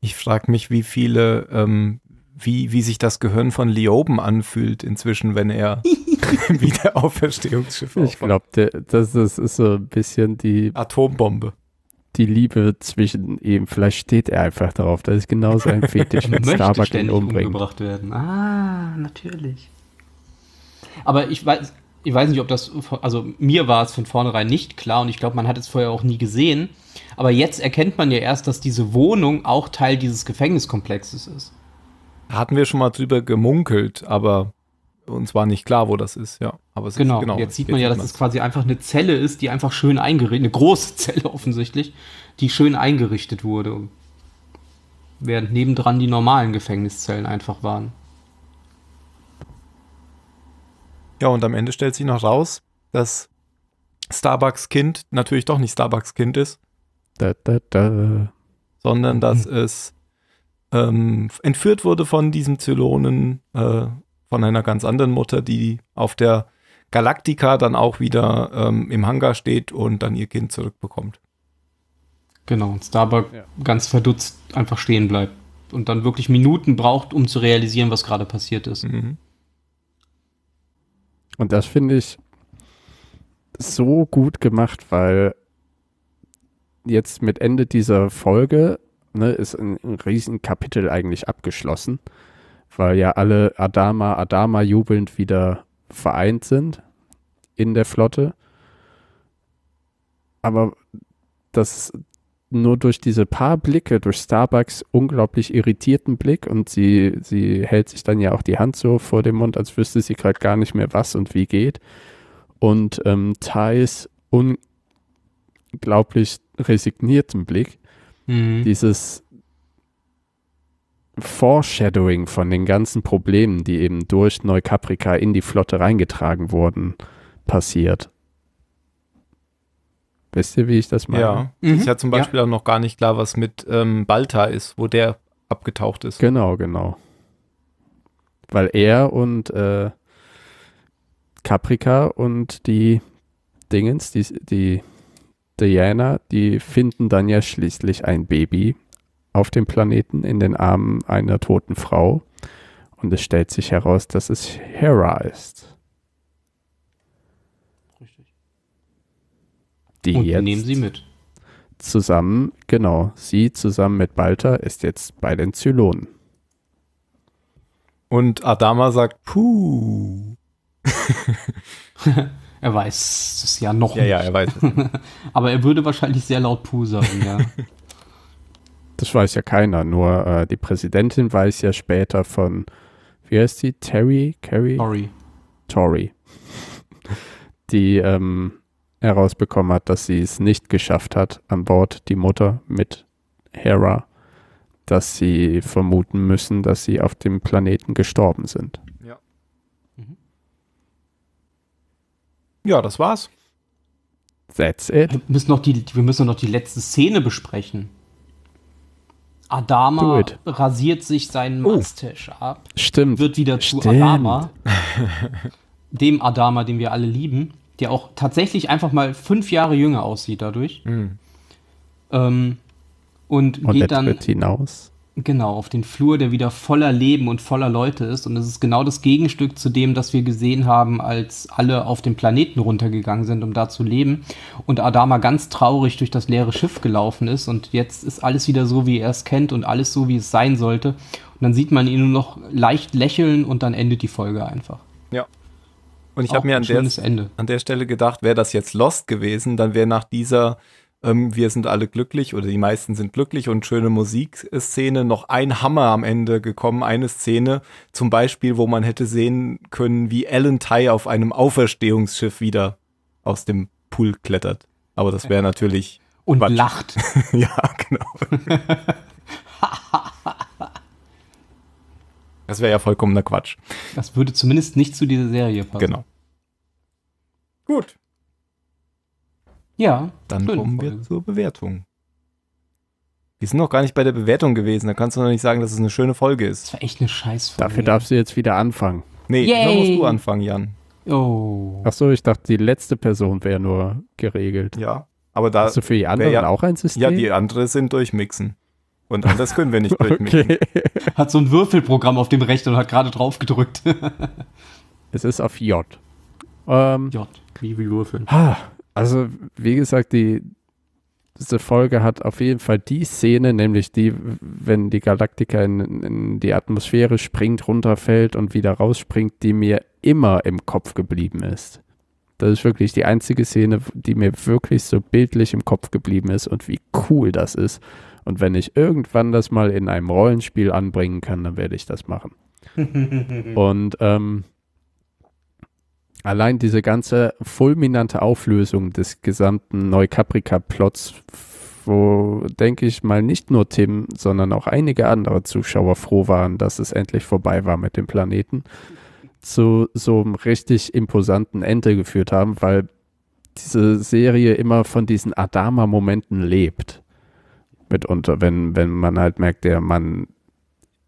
Ich frage mich, wie viele, ähm, wie, wie sich das Gehirn von Lioben anfühlt inzwischen, wenn er *laughs* wieder Auferstehungsschiff Ich glaube, das ist, ist so ein bisschen die Atombombe die Liebe zwischen ihm. Vielleicht steht er einfach darauf. Das ist genau sein Fetisch, *laughs* wenn Starbuck ihn umbringt. umgebracht werden. Ah, natürlich. Aber ich weiß, ich weiß nicht, ob das, also mir war es von vornherein nicht klar und ich glaube, man hat es vorher auch nie gesehen. Aber jetzt erkennt man ja erst, dass diese Wohnung auch Teil dieses Gefängniskomplexes ist. Hatten wir schon mal drüber gemunkelt, aber uns war nicht klar, wo das ist, ja. Aber es genau. Ist, genau, jetzt sieht man jetzt ja, dass es das quasi einfach eine Zelle ist, die einfach schön eingerichtet, eine große *laughs* Zelle offensichtlich, die schön eingerichtet wurde. Während nebendran die normalen Gefängniszellen einfach waren. Ja, und am Ende stellt sich noch raus, dass Starbucks Kind natürlich doch nicht Starbucks Kind ist. Da, da, da. Sondern dass mhm. es ähm, entführt wurde von diesem Zylonen, äh, von einer ganz anderen Mutter, die auf der Galactica dann auch wieder ähm, im Hangar steht und dann ihr Kind zurückbekommt. Genau, und Starbucks ja. ganz verdutzt einfach stehen bleibt und dann wirklich Minuten braucht, um zu realisieren, was gerade passiert ist. Mhm. Und das finde ich so gut gemacht, weil jetzt mit Ende dieser Folge ne, ist ein, ein Riesenkapitel eigentlich abgeschlossen, weil ja alle Adama, Adama jubelnd wieder vereint sind in der Flotte. Aber das, nur durch diese paar Blicke, durch Starbucks unglaublich irritierten Blick und sie, sie hält sich dann ja auch die Hand so vor dem Mund, als wüsste sie gerade gar nicht mehr, was und wie geht. Und ähm, Thais unglaublich resignierten Blick, mhm. dieses Foreshadowing von den ganzen Problemen, die eben durch Neukaprika in die Flotte reingetragen wurden, passiert. Wisst ihr, wie ich das meine? Ja, mhm. ist ja zum Beispiel ja. auch noch gar nicht klar, was mit ähm, Balta ist, wo der abgetaucht ist. Genau, genau. Weil er und äh, Caprica und die Dingens, die, die Diana, die finden dann ja schließlich ein Baby auf dem Planeten in den Armen einer toten Frau. Und es stellt sich heraus, dass es Hera ist. die und jetzt nehmen sie mit. Zusammen, genau, sie zusammen mit Balta ist jetzt bei den Zylonen. Und Adama sagt, puh. *laughs* er weiß es ja noch ja, nicht. Ja, er weiß es. *laughs* Aber er würde wahrscheinlich sehr laut puh sagen, ja. *laughs* Das weiß ja keiner, nur äh, die Präsidentin weiß ja später von, wie heißt sie, Terry? Carrie? Tory. Tory. Die, ähm, herausbekommen hat, dass sie es nicht geschafft hat, an Bord die Mutter mit Hera, dass sie vermuten müssen, dass sie auf dem Planeten gestorben sind. Ja. Mhm. Ja, das war's. That's it. Wir müssen noch die, wir müssen noch die letzte Szene besprechen. Adama rasiert sich seinen Mustache oh. ab. Stimmt. Wird wieder zu Adama. *laughs* dem Adama, den wir alle lieben der auch tatsächlich einfach mal fünf Jahre jünger aussieht dadurch. Mhm. Ähm, und, und geht dann hinaus. Genau, auf den Flur, der wieder voller Leben und voller Leute ist. Und es ist genau das Gegenstück zu dem, das wir gesehen haben, als alle auf den Planeten runtergegangen sind, um da zu leben. Und Adama ganz traurig durch das leere Schiff gelaufen ist. Und jetzt ist alles wieder so, wie er es kennt und alles so, wie es sein sollte. Und dann sieht man ihn nur noch leicht lächeln und dann endet die Folge einfach. Und ich habe mir an der, Ende. an der Stelle gedacht, wäre das jetzt Lost gewesen, dann wäre nach dieser ähm, Wir sind alle glücklich oder die meisten sind glücklich und schöne Musikszene noch ein Hammer am Ende gekommen, eine Szene zum Beispiel, wo man hätte sehen können, wie Alan Tai auf einem Auferstehungsschiff wieder aus dem Pool klettert. Aber das wäre natürlich. Und Quatsch. lacht. *laughs* ja, genau. *laughs* Das wäre ja vollkommener Quatsch. Das würde zumindest nicht zu dieser Serie passen. Genau. Gut. Ja. Dann kommen wir zur Bewertung. Wir sind noch gar nicht bei der Bewertung gewesen. Da kannst du noch nicht sagen, dass es eine schöne Folge ist. Das war echt eine Scheißfolge. Dafür darfst du jetzt wieder anfangen. Nee, Yay. musst du anfangen, Jan. Oh. Ach so, ich dachte, die letzte Person wäre nur geregelt. Ja, aber da. Hast du für die anderen ja, auch ein System? Ja, die anderen sind durchmixen. Und anders können wir nicht durchmischen. Okay. Hat so ein Würfelprogramm auf dem Rechner und hat gerade drauf gedrückt. *laughs* es ist auf J. Ähm, J, wie wir würfeln. Also, wie gesagt, die, diese Folge hat auf jeden Fall die Szene, nämlich die, wenn die Galaktika in, in die Atmosphäre springt, runterfällt und wieder rausspringt, die mir immer im Kopf geblieben ist. Das ist wirklich die einzige Szene, die mir wirklich so bildlich im Kopf geblieben ist und wie cool das ist und wenn ich irgendwann das mal in einem Rollenspiel anbringen kann, dann werde ich das machen. *laughs* und ähm, allein diese ganze fulminante Auflösung des gesamten Neukaprika-Plots, wo, denke ich mal, nicht nur Tim, sondern auch einige andere Zuschauer froh waren, dass es endlich vorbei war mit dem Planeten, zu so einem richtig imposanten Ende geführt haben, weil diese Serie immer von diesen Adama-Momenten lebt mitunter, wenn, wenn man halt merkt, der Mann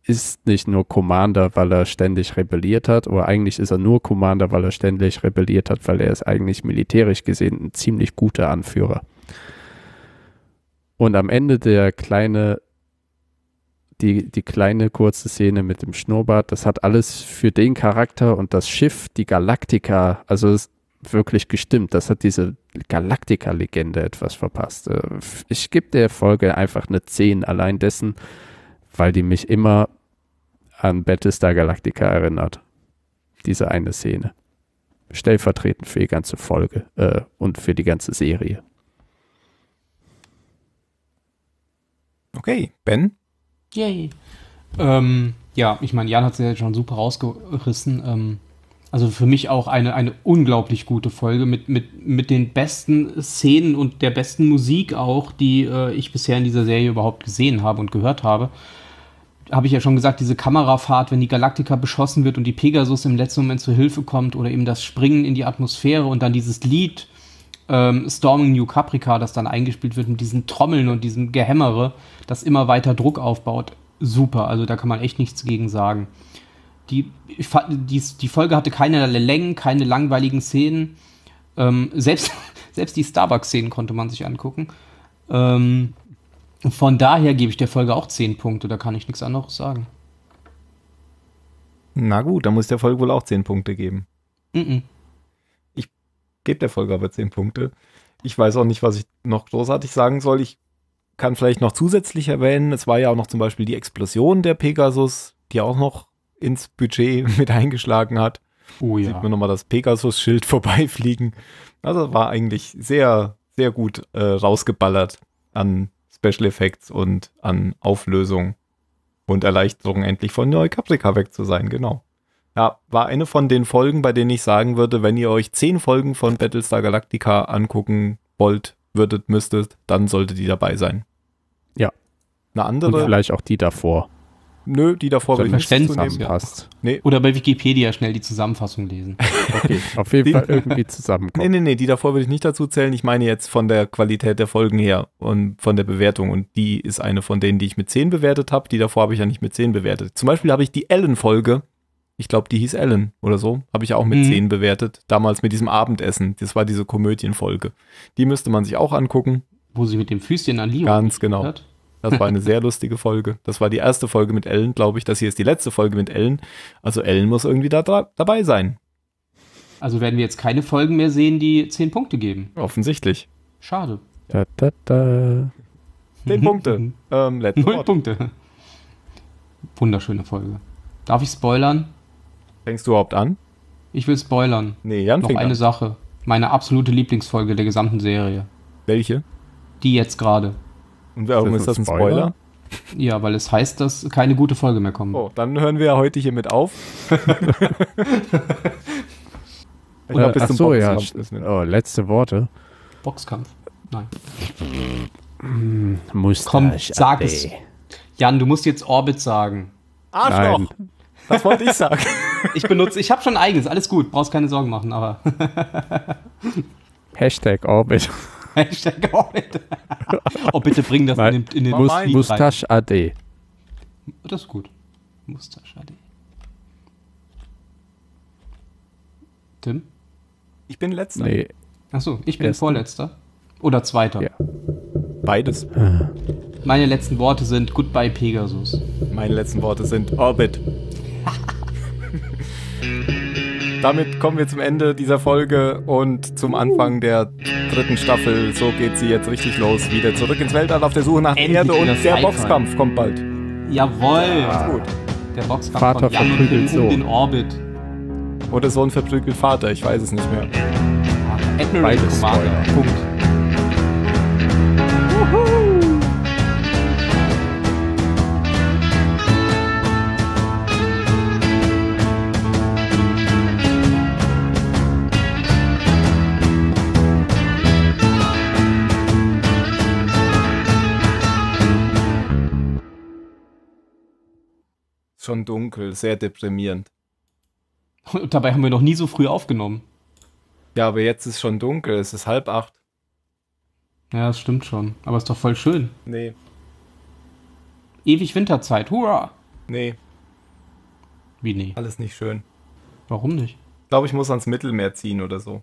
ist nicht nur Commander, weil er ständig rebelliert hat, oder eigentlich ist er nur Commander, weil er ständig rebelliert hat, weil er ist eigentlich militärisch gesehen ein ziemlich guter Anführer. Und am Ende der kleine, die, die kleine kurze Szene mit dem Schnurrbart, das hat alles für den Charakter und das Schiff, die Galaktika, also es, wirklich gestimmt. Das hat diese Galactica-Legende etwas verpasst. Äh, ich gebe der Folge einfach eine 10 allein dessen, weil die mich immer an Battlestar Galactica erinnert. Diese eine Szene. Stellvertretend für die ganze Folge äh, und für die ganze Serie. Okay, Ben? Yay. Ähm, ja, ich meine, Jan hat es ja schon super rausgerissen. Ähm, also für mich auch eine, eine unglaublich gute Folge mit, mit, mit den besten Szenen und der besten Musik auch, die äh, ich bisher in dieser Serie überhaupt gesehen habe und gehört habe. Habe ich ja schon gesagt, diese Kamerafahrt, wenn die Galaktika beschossen wird und die Pegasus im letzten Moment zur Hilfe kommt oder eben das Springen in die Atmosphäre und dann dieses Lied ähm, Storming New Caprica, das dann eingespielt wird mit diesen Trommeln und diesem Gehämmere, das immer weiter Druck aufbaut. Super, also da kann man echt nichts gegen sagen. Die, ich fand, die, die Folge hatte keinerlei Längen, keine langweiligen Szenen. Ähm, selbst, *laughs* selbst die Starbucks-Szenen konnte man sich angucken. Ähm, von daher gebe ich der Folge auch 10 Punkte, da kann ich nichts anderes sagen. Na gut, dann muss ich der Folge wohl auch 10 Punkte geben. Mm -mm. Ich gebe der Folge aber 10 Punkte. Ich weiß auch nicht, was ich noch großartig sagen soll. Ich kann vielleicht noch zusätzlich erwähnen, es war ja auch noch zum Beispiel die Explosion der Pegasus, die auch noch ins Budget *laughs* mit eingeschlagen hat. Oh, ja. Sieht man nochmal das Pegasus-Schild *laughs* vorbeifliegen. Also war eigentlich sehr, sehr gut äh, rausgeballert an Special Effects und an Auflösung und Erleichterung, endlich von Neu Neukaprika weg zu sein, genau. Ja, war eine von den Folgen, bei denen ich sagen würde, wenn ihr euch zehn Folgen von Battlestar Galactica angucken wollt, würdet, müsstet, dann sollte die dabei sein. Ja. Eine andere. Und vielleicht auch die davor nö, die davor will ich nicht zusammenpasst. Ja. Passt. Nee. Oder bei Wikipedia schnell die Zusammenfassung lesen. *laughs* Okay, auf jeden Fall irgendwie zusammenkommen. Nee, nee, nee, die davor will ich nicht dazu zählen. Ich meine jetzt von der Qualität der Folgen her und von der Bewertung. Und die ist eine von denen, die ich mit 10 bewertet habe. Die davor habe ich ja nicht mit 10 bewertet. Zum Beispiel habe ich die Ellen-Folge ich glaube, die hieß Ellen oder so, habe ich auch mit mhm. 10 bewertet, damals mit diesem Abendessen. Das war diese Komödienfolge. Die müsste man sich auch angucken. Wo sie mit dem Füßchen an Leo. Ganz genau. Hat. Das war eine sehr lustige Folge. Das war die erste Folge mit Ellen, glaube ich. Das hier ist die letzte Folge mit Ellen. Also Ellen muss irgendwie da dabei sein. Also werden wir jetzt keine Folgen mehr sehen, die 10 Punkte geben. Offensichtlich. Schade. Da, da, da. 10 Punkte. *laughs* ähm, Null Punkte. Wunderschöne Folge. Darf ich spoilern? Fängst du überhaupt an? Ich will spoilern. Nee, Jan Noch eine an. Sache. Meine absolute Lieblingsfolge der gesamten Serie. Welche? Die jetzt gerade. Und warum ist das ein Spoiler? Ja, weil es heißt, dass keine gute Folge mehr kommt. Oh, dann hören wir ja heute hiermit auf. Oder äh, bis zum so, Ja. Oh, letzte Worte. Boxkampf. Nein. Mm, Mustache Komm, sag es. Jan, du musst jetzt Orbit sagen. Arschloch. Nein. Das wollte ich sagen. *laughs* ich benutze, ich habe schon eigenes, alles gut, brauchst keine Sorgen machen, aber. Hashtag Orbit. *laughs* Hashtag *laughs* Audit. *laughs* oh, bitte bring das in, in den Mus Mustache AD. Das ist gut. Mustache AD. Tim? Ich bin letzter. Nee. Achso, ich bin Erster. vorletzter. Oder zweiter. Ja. Beides. Ah. Meine letzten Worte sind Goodbye Pegasus. Meine letzten Worte sind Orbit. Damit kommen wir zum Ende dieser Folge und zum Anfang der dritten Staffel. So geht sie jetzt richtig los. Wieder zurück ins Weltall auf der Suche nach Endlich Erde und der Boxkampf kommt bald. Jawoll. Ja. Gut. Der Boxkampf Vater von Jan und so. um den Orbit. Oder Sohn verprügelt Vater, ich weiß es nicht mehr. Admiral Commander. Punkt. schon dunkel, sehr deprimierend. Und dabei haben wir noch nie so früh aufgenommen. Ja, aber jetzt ist schon dunkel, es ist halb acht. Ja, das stimmt schon. Aber ist doch voll schön. Nee. Ewig Winterzeit, hurra! Nee. Wie nee? Alles nicht schön. Warum nicht? Ich glaube, ich muss ans Mittelmeer ziehen oder so.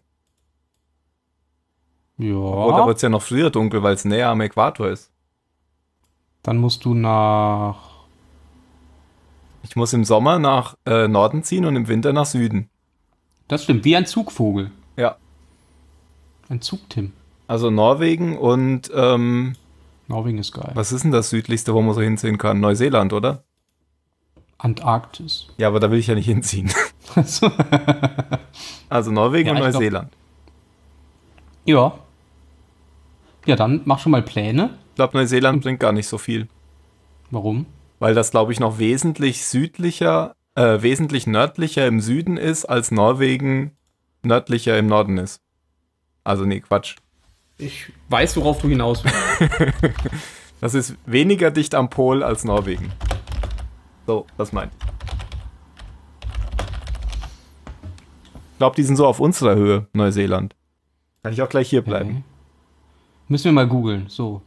Ja. Oder wird es ja noch früher dunkel, weil es näher am Äquator ist. Dann musst du nach ich muss im Sommer nach äh, Norden ziehen und im Winter nach Süden. Das stimmt, wie ein Zugvogel. Ja. Ein Zug, Tim. Also Norwegen und ähm, Norwegen ist geil. Was ist denn das südlichste, wo man so hinziehen kann? Neuseeland, oder? Antarktis. Ja, aber da will ich ja nicht hinziehen. *laughs* also Norwegen ja, und Neuseeland. Glaub, ja. Ja, dann mach schon mal Pläne. Ich glaube, Neuseeland hm. bringt gar nicht so viel. Warum? weil das, glaube ich, noch wesentlich südlicher, äh, wesentlich nördlicher im Süden ist, als Norwegen nördlicher im Norden ist. Also, nee, Quatsch. Ich weiß, worauf du hinaus willst. *laughs* das ist weniger dicht am Pol als Norwegen. So, das meint. Ich glaube, die sind so auf unserer Höhe, Neuseeland. Kann ich auch gleich hier bleiben. Okay. Mhm. Müssen wir mal googeln, so.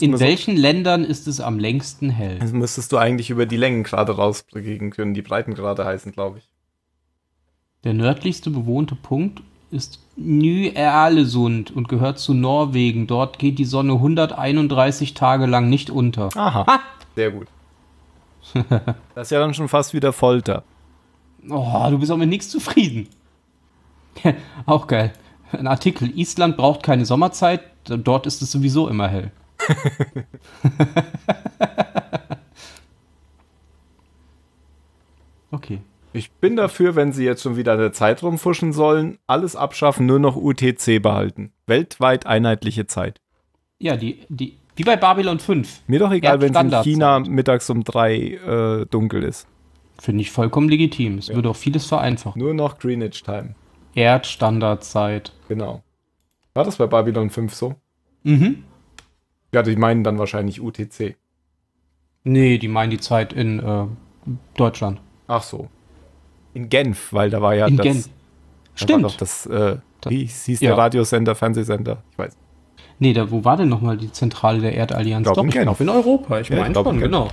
In welchen so, Ländern ist es am längsten hell? Das müsstest du eigentlich über die Längengrade rausbringen können, die Breitengrade heißen, glaube ich. Der nördlichste bewohnte Punkt ist Ny-Erlesund und gehört zu Norwegen. Dort geht die Sonne 131 Tage lang nicht unter. Aha. Ha! Sehr gut. *laughs* das ist ja dann schon fast wieder Folter. Oh, du bist auch mit nichts zufrieden. *laughs* auch geil. Ein Artikel: Island braucht keine Sommerzeit, dort ist es sowieso immer hell. *laughs* okay. Ich bin dafür, wenn sie jetzt schon wieder eine Zeit rumfuschen sollen, alles abschaffen, nur noch UTC behalten. Weltweit einheitliche Zeit. Ja, die, die, wie bei Babylon 5. Mir doch egal, wenn es in China mittags um drei äh, dunkel ist. Finde ich vollkommen legitim. Es ja. würde auch vieles vereinfachen. Nur noch Greenwich Time. Erdstandardzeit. Genau. War das bei Babylon 5 so? Mhm. Ja, die meinen dann wahrscheinlich UTC. Nee, die meinen die Zeit in äh, Deutschland. Ach so. In Genf, weil da war ja in das. Genf. Stimmt. War das, äh, wie hieß ja. der Radiosender, Fernsehsender? Ich weiß. Nee, da, wo war denn nochmal die Zentrale der Erdallianz? Glaub, doch, in Genf. in Europa. Ich ja, meine schon, genau.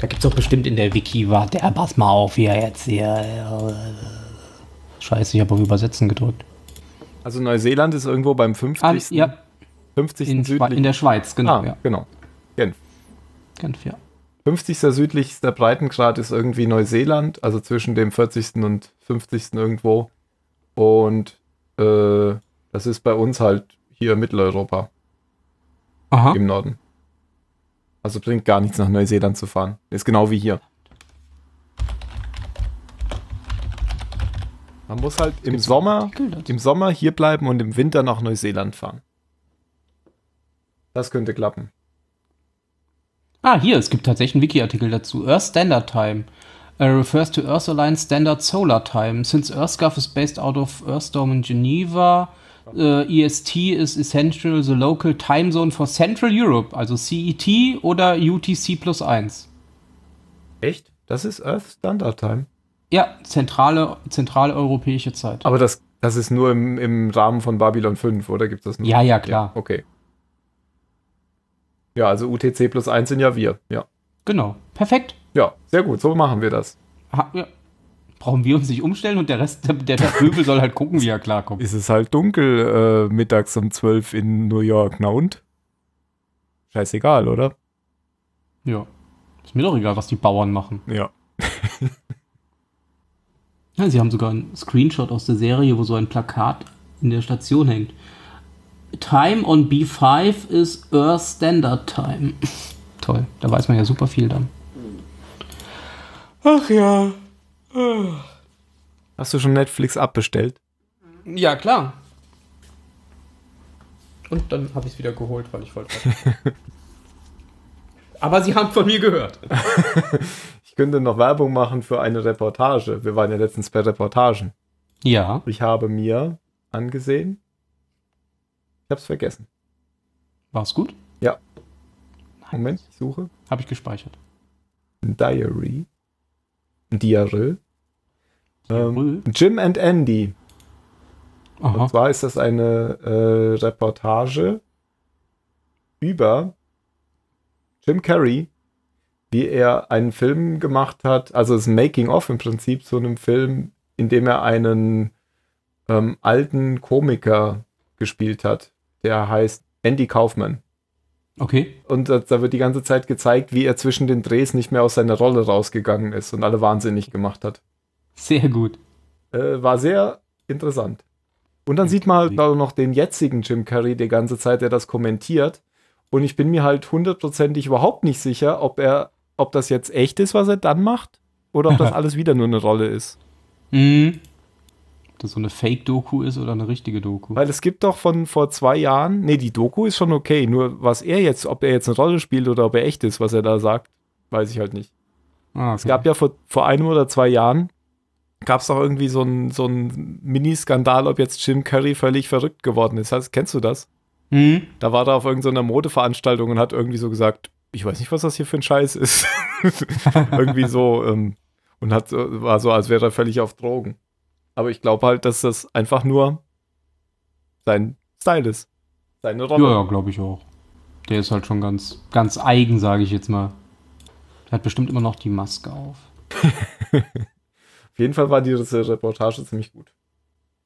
Da gibt es doch bestimmt in der Wiki, warte, pass mal auf hier jetzt hier. Scheiße, ich habe auf Übersetzen gedrückt. Also Neuseeland ist irgendwo beim 50. Ah, ja. 50. In, südlich. in der Schweiz, genau. Ah, ja. genau. Genf. Genf, ja. 50. südlichster Breitengrad ist irgendwie Neuseeland, also zwischen dem 40. und 50. irgendwo. Und äh, das ist bei uns halt hier Mitteleuropa. Aha. Im Norden. Also bringt gar nichts nach Neuseeland zu fahren. Ist genau wie hier. Man muss halt im Sommer, im Sommer hier bleiben und im Winter nach Neuseeland fahren. Das könnte klappen. Ah, hier, es gibt tatsächlich einen Wiki-Artikel dazu. Earth Standard Time uh, refers to Earth Alliance Standard Solar Time. Since EarthScuff is based out of Earthstorm in Geneva, uh, äh, EST is essential the local time zone for Central Europe, also CET oder UTC plus 1. Echt? Das ist Earth Standard Time? Ja, zentrale, zentrale europäische Zeit. Aber das, das ist nur im, im Rahmen von Babylon 5, oder gibt das nur? Ja, ja, klar. Ja, okay. Ja, also UTC plus 1 sind ja wir, ja. Genau, perfekt. Ja, sehr gut, so machen wir das. Ha, ja. Brauchen wir uns nicht umstellen und der Rest, der, der Pöbel soll halt gucken, wie er klarkommt. Ist es halt dunkel äh, mittags um 12 in New York, na und? Scheißegal, oder? Ja. Ist mir doch egal, was die Bauern machen. Ja. *laughs* Ja, sie haben sogar einen Screenshot aus der Serie, wo so ein Plakat in der Station hängt. Time on B5 ist Earth Standard Time. *laughs* Toll, da weiß man ja super viel dann. Ach ja. Hast du schon Netflix abbestellt? Ja, klar. Und dann habe ich es wieder geholt, weil ich wollte. *laughs* Aber sie haben von mir gehört. *laughs* könnte noch Werbung machen für eine Reportage. Wir waren ja letztens bei Reportagen. Ja. Ich habe mir angesehen. Ich habe es vergessen. War es gut? Ja. Nein. Moment, ich suche. Habe ich gespeichert. Diary. Diary. Ähm, Jim and Andy. Aha. Und zwar ist das eine äh, Reportage über Jim Carrey wie er einen Film gemacht hat, also das Making-of im Prinzip, zu einem Film, in dem er einen ähm, alten Komiker gespielt hat. Der heißt Andy Kaufman. Okay. Und da, wird die ganze Zeit gezeigt, wie er zwischen den Drehs nicht mehr aus seiner Rolle rausgegangen ist und alle wahnsinnig gemacht hat. Sehr gut. Äh, war sehr interessant. Und dann sieht man halt noch den jetzigen Jim Carrey die ganze Zeit, der das kommentiert. Und ich bin mir halt hundertprozentig überhaupt nicht sicher, ob er ob das jetzt echt ist, was er dann macht, oder ob das *laughs* alles wieder nur eine Rolle ist. Mhm. Ob das so eine Fake-Doku ist oder eine richtige Doku. Weil es gibt doch von vor zwei Jahren, nee, die Doku ist schon okay, nur was er jetzt, ob er jetzt eine Rolle spielt oder ob er echt ist, was er da sagt, weiß ich halt nicht. Ah, okay. Es gab ja vor, vor einem oder zwei Jahren, gab es doch irgendwie so einen so ein Mini-Skandal, ob jetzt Jim Curry völlig verrückt geworden ist. Also, kennst du das? Mhm. Da war er auf irgendeiner Modeveranstaltung und hat irgendwie so gesagt, ich weiß nicht, was das hier für ein Scheiß ist. *laughs* Irgendwie so, ähm, und hat, äh, war so, als wäre er völlig auf Drogen. Aber ich glaube halt, dass das einfach nur sein Style ist. Seine Rolle. Ja, ja glaube ich auch. Der ist halt schon ganz, ganz eigen, sage ich jetzt mal. Der hat bestimmt immer noch die Maske auf. *laughs* auf jeden Fall war diese Reportage ziemlich gut.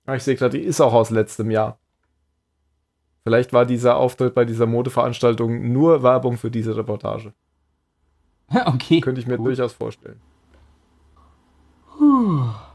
Ah, ich sehe gerade, die ist auch aus letztem Jahr. Vielleicht war dieser Auftritt bei dieser Modeveranstaltung nur Werbung für diese Reportage. *laughs* Okay. Könnte ich mir cool. durchaus vorstellen. Puh.